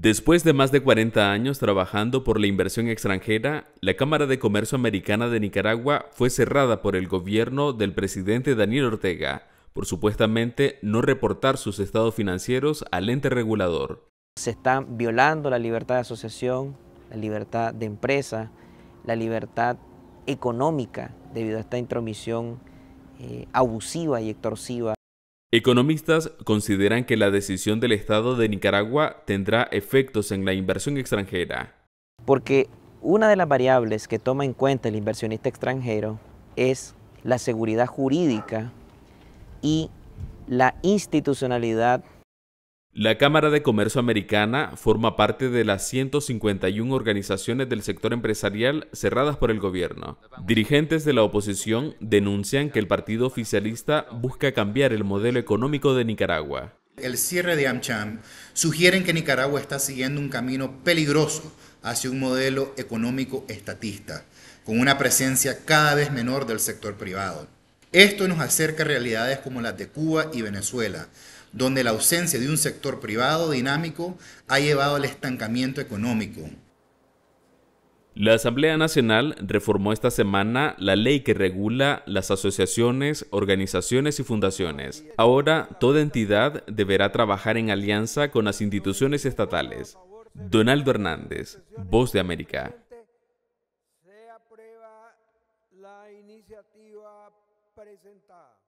Después de más de 40 años trabajando por la inversión extranjera, la Cámara de Comercio Americana de Nicaragua fue cerrada por el gobierno del presidente Daniel Ortega por supuestamente no reportar sus estados financieros al ente regulador. Se está violando la libertad de asociación, la libertad de empresa, la libertad económica debido a esta intromisión eh, abusiva y extorsiva Economistas consideran que la decisión del Estado de Nicaragua tendrá efectos en la inversión extranjera. Porque una de las variables que toma en cuenta el inversionista extranjero es la seguridad jurídica y la institucionalidad la Cámara de Comercio Americana forma parte de las 151 organizaciones del sector empresarial cerradas por el gobierno. Dirigentes de la oposición denuncian que el partido oficialista busca cambiar el modelo económico de Nicaragua. El cierre de AmCham sugieren que Nicaragua está siguiendo un camino peligroso hacia un modelo económico estatista, con una presencia cada vez menor del sector privado. Esto nos acerca a realidades como las de Cuba y Venezuela, donde la ausencia de un sector privado dinámico ha llevado al estancamiento económico. La Asamblea Nacional reformó esta semana la ley que regula las asociaciones, organizaciones y fundaciones. Ahora, toda entidad deberá trabajar en alianza con las instituciones estatales. Donaldo Hernández, Voz de América. la presentada.